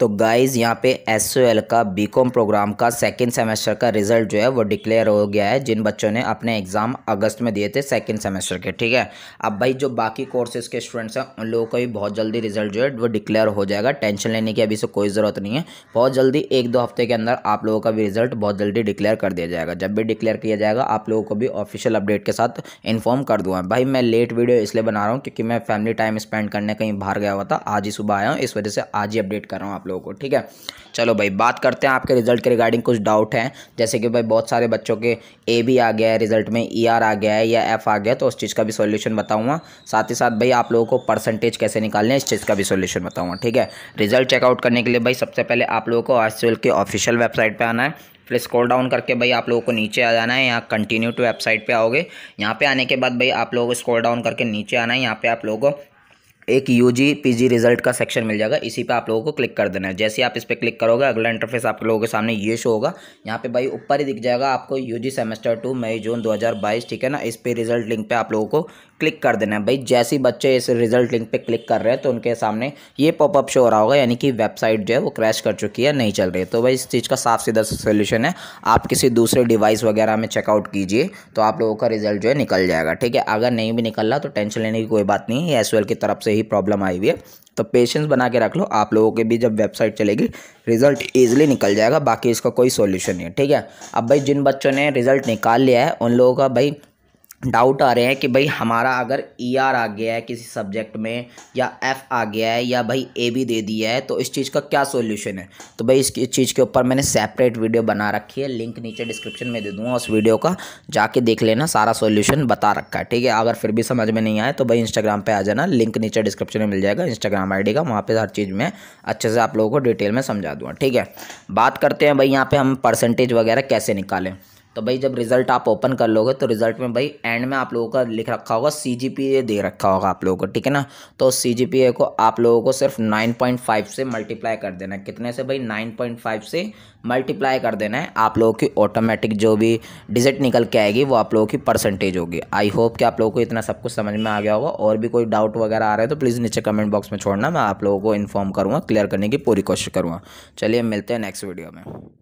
तो गाइज़ यहाँ पे एस का बीकॉम प्रोग्राम का सेकेंड सेमेस्टर का रिजल्ट जो है वो डिक्लेयर हो गया है जिन बच्चों ने अपने एग्ज़ाम अगस्त में दिए थे सेकेंड सेमेस्टर के ठीक है अब भाई जो बाकी कोर्सेज़ के स्टूडेंट्स हैं उन लोगों का भी बहुत जल्दी रिजल्ट जो है वो डिक्लेयर हो जाएगा टेंशन लेने की अभी से कोई ज़रूरत नहीं है बहुत जल्दी एक दो हफ्ते के अंदर आप लोगों का भी रिजल्ट बहुत जल्दी डिक्लेयर कर दिया जाएगा जब भी डिक्लेयर किया जाएगा आप लोगों को भी ऑफिशियल अपडेट के साथ इन्फॉर्म कर दूँगा भाई मैं लेट वीडियो इसलिए बना रहा हूँ क्योंकि मैं फैमिली टाइम स्पेंड करने कहीं बाहर गया हुआ था आज ही सुबह आया हूँ इस वजह से आज ही अपडेट कर रहा हूँ आप आप लोगों को ठीक है चलो भाई बात करते हैं आपके रिजल्ट के रिगार्डिंग कुछ डाउट हैं जैसे कि भाई बहुत सारे बच्चों के ए भी आ गया है रिजल्ट में ई e ER आर आ गया है या एफ आ गया तो उस चीज़ का भी सोल्यूशन बताऊँगा साथ ही साथ भाई आप लोगों को परसेंटेज कैसे निकालने इस चीज़ का भी सोल्यूशन बताऊँगा ठीक है रिजल्ट चेकआउट करने के लिए भाई सबसे पहले आप लोगों को आर के ऑफिशियल वेबसाइट पर आना है फिर स्क्रॉल डाउन करके भाई आप लोगों को नीचे आ जाना है यहाँ कंटिन्यू टू वेबसाइट पे आओगे यहाँ पे आने के बाद भाई आप लोगों को स्क्रॉल डाउन करके नीचे आना है यहाँ पे आप लोगों को एक U G P G result का सेक्शन मिल जाएगा इसी पे आप लोगों को क्लिक कर देना है जैसे आप इस पर क्लिक करोगे अगला इंटरफेस आप लोगों के सामने ये शो होगा यहाँ पे भाई ऊपर ही दिख जाएगा आपको यू जी सेमेस्टर टू मई जून 2022 ठीक है ना इस पे रिजल्ट लिंक पे आप लोगों को क्लिक कर देना है भाई जैसे बच्चे इस रिजल्ट लिंक पर क्लिक कर रहे हैं तो उनके सामने ये पॉपअप शो हो रहा होगा यानी कि वेबसाइट जो है वो क्रैश कर चुकी है नहीं चल रही है तो भाई इस चीज़ का साफ सीधा सोल्यूशन है आप किसी दूसरे डिवाइस वगैरह में चेकआउट कीजिए तो आप लोगों का रिजल्ट जो है निकल जाएगा ठीक है अगर नहीं भी निकल रहा तो टेंशन लेने की कोई बात नहीं है एस की तरफ से यही प्रॉब्लम आई हुई है तो पेशेंस बना के रख लो आप लोगों के भी जब वेबसाइट चलेगी रिजल्ट ईजिली निकल जाएगा बाकी इसका कोई सोल्यूशन नहीं है ठीक है अब भाई जिन बच्चों ने रिजल्ट निकाल लिया है उन लोगों का भाई डाउट आ रहे हैं कि भाई हमारा अगर ई e ER आर आ गया है किसी सब्जेक्ट में या एफ़ आ गया है या भाई ए भी दे दिया है तो इस चीज़ का क्या सॉल्यूशन है तो भाई इस चीज़ के ऊपर मैंने सेपरेट वीडियो बना रखी है लिंक नीचे डिस्क्रिप्शन में दे दूंगा उस वीडियो का जाके देख लेना सारा सॉल्यूशन बता रखा है ठीक है अगर फिर भी समझ में नहीं आए तो भाई इंस्टाग्राम पर आ जाना लिंक नीचे डिस्क्रिप्शन में मिल जाएगा इंस्टाग्राम आई का वहाँ पर हर चीज़ में अच्छे से आप लोगों को डिटेल में समझा दूँगा ठीक है बात करते हैं भाई यहाँ पर हम परसेंटेज वगैरह कैसे निकालें तो भाई जब रिज़ल्ट आप ओपन कर लोगे तो रिज़ल्ट में भाई एंड में आप लोगों का लिख रखा होगा सी जी पी ए दे रखा होगा आप लोगों को ठीक है ना तो सी जी पी ए को आप लोगों को सिर्फ नाइन पॉइंट फाइव से मल्टीप्लाई कर देना है कितने से भाई नाइन पॉइंट फाइव से मल्टीप्लाई कर देना है आप लोगों की ऑटोमेटिक जो भी डिजिट निकल के आएगी वो आप लोगों की परसेंटेज होगी आई होप कि आप लोगों को इतना सब कुछ समझ में आ गया होगा और भी कोई डाउट वगैरह आ रहा है तो प्लीज़ नीचे कमेंट बॉक्स में छोड़ना मैं आप लोगों को इन्फॉर्म करूँगा क्लियर करने की पूरी कोशिश करूँगा चलिए मिलते हैं नेक्स्ट वीडियो में